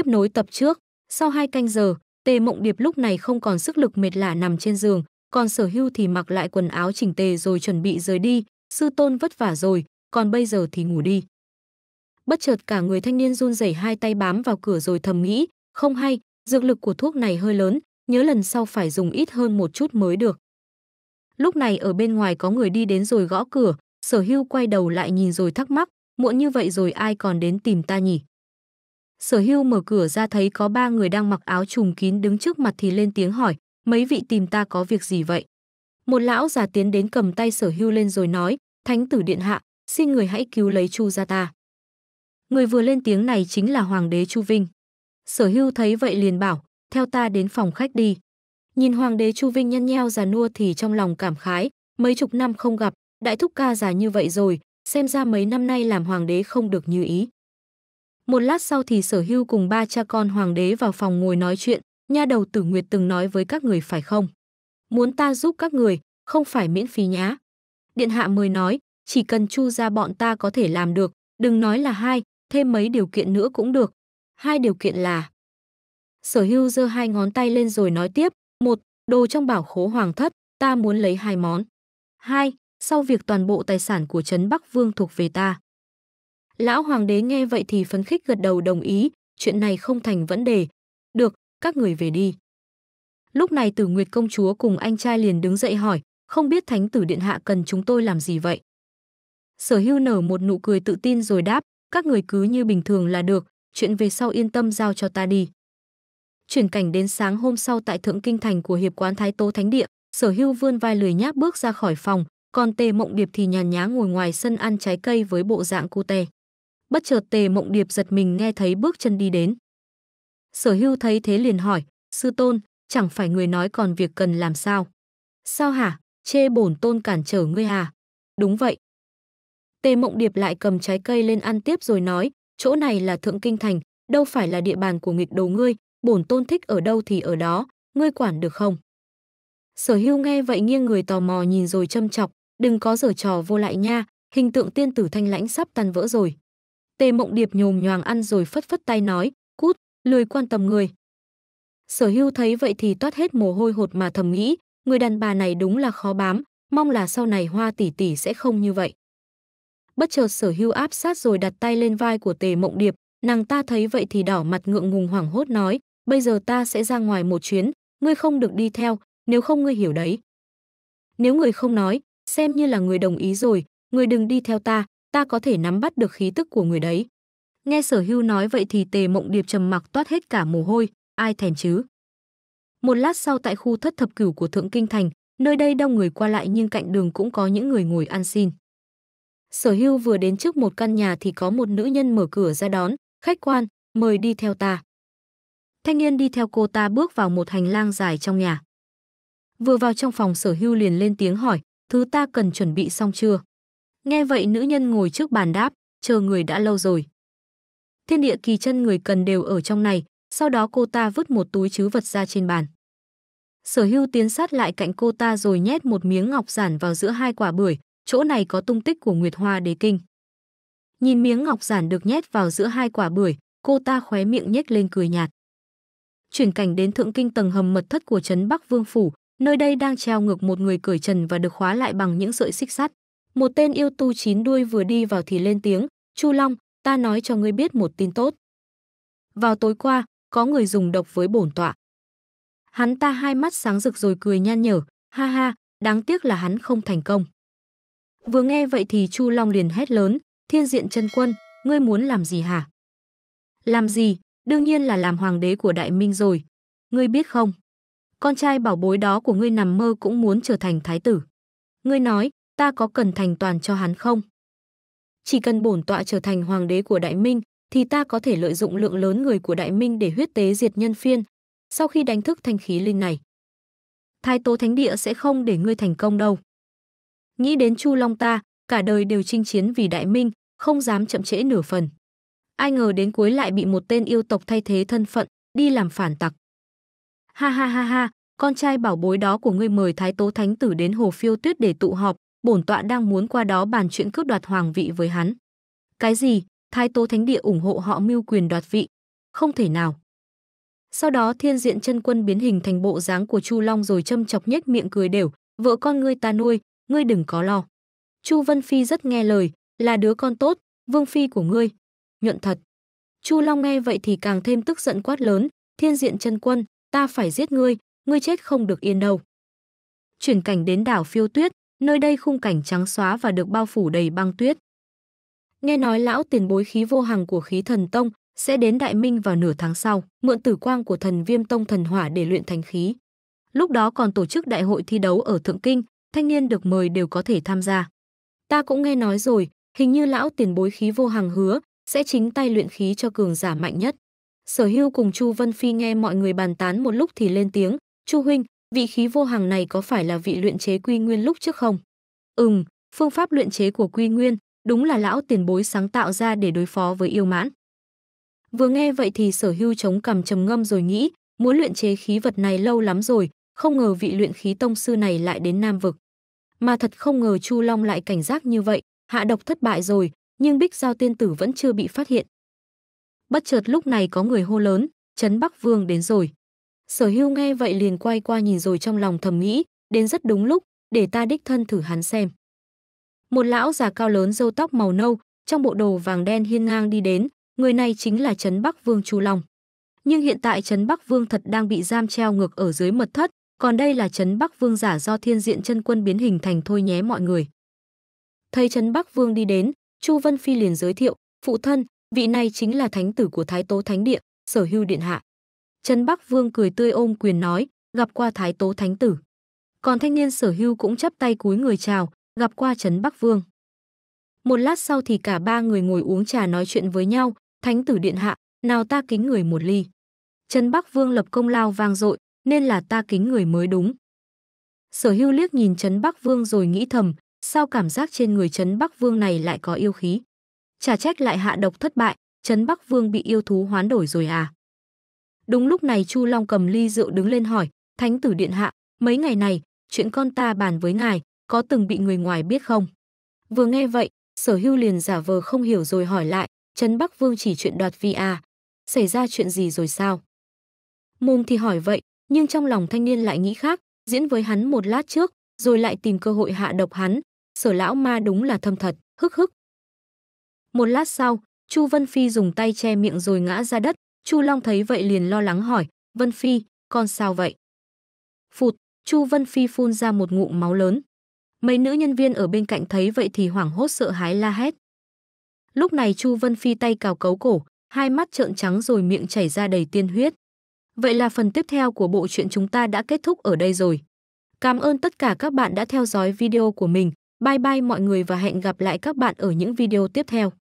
tiếp nối tập trước. Sau hai canh giờ, Tề Mộng Điệp lúc này không còn sức lực mệt lạ nằm trên giường, còn Sở Hưu thì mặc lại quần áo chỉnh tề rồi chuẩn bị rời đi, sư tôn vất vả rồi, còn bây giờ thì ngủ đi. Bất chợt cả người thanh niên run rẩy hai tay bám vào cửa rồi thầm nghĩ, không hay, dược lực của thuốc này hơi lớn, nhớ lần sau phải dùng ít hơn một chút mới được. Lúc này ở bên ngoài có người đi đến rồi gõ cửa, sở hưu quay đầu lại nhìn rồi thắc mắc, muộn như vậy rồi ai còn đến tìm ta nhỉ? Sở hưu mở cửa ra thấy có ba người đang mặc áo trùm kín đứng trước mặt thì lên tiếng hỏi, mấy vị tìm ta có việc gì vậy? Một lão già tiến đến cầm tay sở hưu lên rồi nói, thánh tử điện hạ, xin người hãy cứu lấy chu gia ta. Người vừa lên tiếng này chính là hoàng đế Chu Vinh. Sở hưu thấy vậy liền bảo, theo ta đến phòng khách đi. Nhìn hoàng đế Chu Vinh nhăn nheo già nua thì trong lòng cảm khái, mấy chục năm không gặp, đại thúc ca già như vậy rồi, xem ra mấy năm nay làm hoàng đế không được như ý. Một lát sau thì sở hưu cùng ba cha con hoàng đế vào phòng ngồi nói chuyện, nha đầu tử nguyệt từng nói với các người phải không? Muốn ta giúp các người, không phải miễn phí nhá. Điện hạ mới nói, chỉ cần chu ra bọn ta có thể làm được, đừng nói là hai, thêm mấy điều kiện nữa cũng được. Hai điều kiện là Sở hưu giơ hai ngón tay lên rồi nói tiếp. Một, đồ trong bảo khố hoàng thất, ta muốn lấy hai món. Hai, sau việc toàn bộ tài sản của Trấn Bắc Vương thuộc về ta. Lão hoàng đế nghe vậy thì phấn khích gật đầu đồng ý, chuyện này không thành vấn đề. Được, các người về đi. Lúc này Tử Nguyệt công chúa cùng anh trai liền đứng dậy hỏi, không biết thánh tử điện hạ cần chúng tôi làm gì vậy? Sở Hưu nở một nụ cười tự tin rồi đáp, các người cứ như bình thường là được, chuyện về sau yên tâm giao cho ta đi. Chuyển cảnh đến sáng hôm sau tại Thượng Kinh Thành của Hiệp quán Thái Tố Thánh Địa, Sở Hưu vươn vai lười nhác bước ra khỏi phòng, còn Tề Mộng Điệp thì nhàn nhã ngồi ngoài sân ăn trái cây với bộ dạng cute bất chợt Tề Mộng Điệp giật mình nghe thấy bước chân đi đến. Sở Hưu thấy thế liền hỏi, "Sư tôn, chẳng phải người nói còn việc cần làm sao?" "Sao hả? Chê bổn tôn cản trở ngươi à?" "Đúng vậy." Tề Mộng Điệp lại cầm trái cây lên ăn tiếp rồi nói, "Chỗ này là Thượng Kinh thành, đâu phải là địa bàn của nghịch đồ ngươi, bổn tôn thích ở đâu thì ở đó, ngươi quản được không?" Sở Hưu nghe vậy nghiêng người tò mò nhìn rồi châm chọc, "Đừng có giở trò vô lại nha, hình tượng tiên tử thanh lãnh sắp tan vỡ rồi." Tề Mộng Điệp nhồm nhoàng ăn rồi phất phất tay nói, cút, lười quan tâm người. Sở hưu thấy vậy thì toát hết mồ hôi hột mà thầm nghĩ, người đàn bà này đúng là khó bám, mong là sau này hoa tỷ tỷ sẽ không như vậy. Bất chợt sở hưu áp sát rồi đặt tay lên vai của tề mộng điệp, nàng ta thấy vậy thì đỏ mặt ngượng ngùng hoảng hốt nói, bây giờ ta sẽ ra ngoài một chuyến, ngươi không được đi theo, nếu không ngươi hiểu đấy. Nếu người không nói, xem như là người đồng ý rồi, người đừng đi theo ta, ta có thể nắm bắt được khí tức của người đấy. Nghe sở hưu nói vậy thì tề mộng điệp trầm mặc toát hết cả mồ hôi, ai thèm chứ. Một lát sau tại khu thất thập cửu của Thượng Kinh Thành, nơi đây đông người qua lại nhưng cạnh đường cũng có những người ngồi ăn xin. Sở hưu vừa đến trước một căn nhà thì có một nữ nhân mở cửa ra đón, khách quan, mời đi theo ta. Thanh niên đi theo cô ta bước vào một hành lang dài trong nhà. Vừa vào trong phòng sở hưu liền lên tiếng hỏi, thứ ta cần chuẩn bị xong chưa? Nghe vậy nữ nhân ngồi trước bàn đáp, chờ người đã lâu rồi. Thiên địa kỳ chân người cần đều ở trong này, sau đó cô ta vứt một túi chứ vật ra trên bàn. Sở hưu tiến sát lại cạnh cô ta rồi nhét một miếng ngọc giản vào giữa hai quả bưởi, chỗ này có tung tích của Nguyệt Hoa Đế Kinh. Nhìn miếng ngọc giản được nhét vào giữa hai quả bưởi, cô ta khóe miệng nhếch lên cười nhạt. Chuyển cảnh đến thượng kinh tầng hầm mật thất của trấn Bắc Vương Phủ, nơi đây đang treo ngược một người cởi trần và được khóa lại bằng những sợi xích sắt. Một tên yêu tu chín đuôi vừa đi vào thì lên tiếng, Chu Long, ta nói cho ngươi biết một tin tốt. Vào tối qua, có người dùng độc với bổn tọa. Hắn ta hai mắt sáng rực rồi cười nhan nhở, ha ha, đáng tiếc là hắn không thành công. Vừa nghe vậy thì Chu Long liền hét lớn, thiên diện chân quân, ngươi muốn làm gì hả? Làm gì, đương nhiên là làm hoàng đế của đại minh rồi. Ngươi biết không? Con trai bảo bối đó của ngươi nằm mơ cũng muốn trở thành thái tử. Ngươi nói, ta có cần thành toàn cho hắn không? Chỉ cần bổn tọa trở thành hoàng đế của Đại Minh, thì ta có thể lợi dụng lượng lớn người của Đại Minh để huyết tế diệt nhân phiên, sau khi đánh thức thanh khí linh này. Thái Tố Thánh Địa sẽ không để ngươi thành công đâu. Nghĩ đến Chu Long ta, cả đời đều chinh chiến vì Đại Minh, không dám chậm trễ nửa phần. Ai ngờ đến cuối lại bị một tên yêu tộc thay thế thân phận, đi làm phản tặc. Ha ha ha ha, con trai bảo bối đó của ngươi mời Thái Tố Thánh Tử đến Hồ Phiêu Tuyết để tụ họp, bổn tọa đang muốn qua đó bàn chuyện cướp đoạt hoàng vị với hắn. Cái gì? Thái Tố Thánh Địa ủng hộ họ mưu quyền đoạt vị? Không thể nào. Sau đó Thiên Diện Chân Quân biến hình thành bộ dáng của Chu Long rồi châm chọc nhếch miệng cười đều, "Vợ con ngươi ta nuôi, ngươi đừng có lo." Chu Vân Phi rất nghe lời, là đứa con tốt, vương phi của ngươi. Nhận thật. Chu Long nghe vậy thì càng thêm tức giận quát lớn, "Thiên Diện Chân Quân, ta phải giết ngươi, ngươi chết không được yên đâu." Chuyển cảnh đến đảo Phiêu Tuyết, nơi đây khung cảnh trắng xóa và được bao phủ đầy băng tuyết. Nghe nói lão tiền bối khí vô hằng của khí thần tông sẽ đến Đại Minh vào nửa tháng sau, mượn tử quang của thần viêm tông thần hỏa để luyện thành khí. Lúc đó còn tổ chức đại hội thi đấu ở Thượng Kinh, thanh niên được mời đều có thể tham gia. Ta cũng nghe nói rồi, hình như lão tiền bối khí vô hằng hứa sẽ chính tay luyện khí cho cường giả mạnh nhất. Sở Hưu cùng Chu Vân Phi nghe mọi người bàn tán một lúc thì lên tiếng, "Chu huynh, Vị khí vô hàng này có phải là vị luyện chế quy nguyên lúc trước không? Ừm, phương pháp luyện chế của quy nguyên đúng là lão tiền bối sáng tạo ra để đối phó với yêu mãn. Vừa nghe vậy thì sở hưu chống cầm trầm ngâm rồi nghĩ, muốn luyện chế khí vật này lâu lắm rồi, không ngờ vị luyện khí tông sư này lại đến Nam Vực. Mà thật không ngờ Chu Long lại cảnh giác như vậy, hạ độc thất bại rồi, nhưng bích giao tiên tử vẫn chưa bị phát hiện. Bất chợt lúc này có người hô lớn, Trấn Bắc Vương đến rồi. Sở hưu nghe vậy liền quay qua nhìn rồi trong lòng thầm nghĩ, đến rất đúng lúc, để ta đích thân thử hắn xem. Một lão già cao lớn râu tóc màu nâu, trong bộ đồ vàng đen hiên ngang đi đến, người này chính là Trấn Bắc Vương Chu Long. Nhưng hiện tại Trấn Bắc Vương thật đang bị giam treo ngược ở dưới mật thất, còn đây là Trấn Bắc Vương giả do thiên diện chân quân biến hình thành thôi nhé mọi người. Thấy Trấn Bắc Vương đi đến, Chu Vân Phi liền giới thiệu, phụ thân, vị này chính là thánh tử của Thái Tố Thánh Địa, sở hưu điện hạ. Trấn Bắc Vương cười tươi ôm quyền nói, gặp qua Thái Tố Thánh Tử. Còn thanh niên sở hưu cũng chắp tay cúi người chào, gặp qua Trấn Bắc Vương. Một lát sau thì cả ba người ngồi uống trà nói chuyện với nhau, Thánh Tử Điện Hạ, nào ta kính người một ly. Trấn Bắc Vương lập công lao vang dội, nên là ta kính người mới đúng. Sở hưu liếc nhìn Trấn Bắc Vương rồi nghĩ thầm, sao cảm giác trên người Trấn Bắc Vương này lại có yêu khí. Chả trách lại hạ độc thất bại, Trấn Bắc Vương bị yêu thú hoán đổi rồi à. Đúng lúc này Chu Long cầm ly rượu đứng lên hỏi, "Thánh tử điện hạ, mấy ngày này, chuyện con ta bàn với ngài, có từng bị người ngoài biết không?" Vừa nghe vậy, Sở Hưu liền giả vờ không hiểu rồi hỏi lại, "Trấn Bắc Vương chỉ chuyện đoạt vi à? Xảy ra chuyện gì rồi sao?" mùng thì hỏi vậy, nhưng trong lòng thanh niên lại nghĩ khác, diễn với hắn một lát trước, rồi lại tìm cơ hội hạ độc hắn, Sở lão ma đúng là thâm thật, hức hức. Một lát sau, Chu Vân Phi dùng tay che miệng rồi ngã ra đất, Chu Long thấy vậy liền lo lắng hỏi, Vân Phi, con sao vậy? Phụt, Chu Vân Phi phun ra một ngụm máu lớn. Mấy nữ nhân viên ở bên cạnh thấy vậy thì hoảng hốt sợ hãi la hét. Lúc này Chu Vân Phi tay cào cấu cổ, hai mắt trợn trắng rồi miệng chảy ra đầy tiên huyết. Vậy là phần tiếp theo của bộ truyện chúng ta đã kết thúc ở đây rồi. Cảm ơn tất cả các bạn đã theo dõi video của mình. Bye bye mọi người và hẹn gặp lại các bạn ở những video tiếp theo.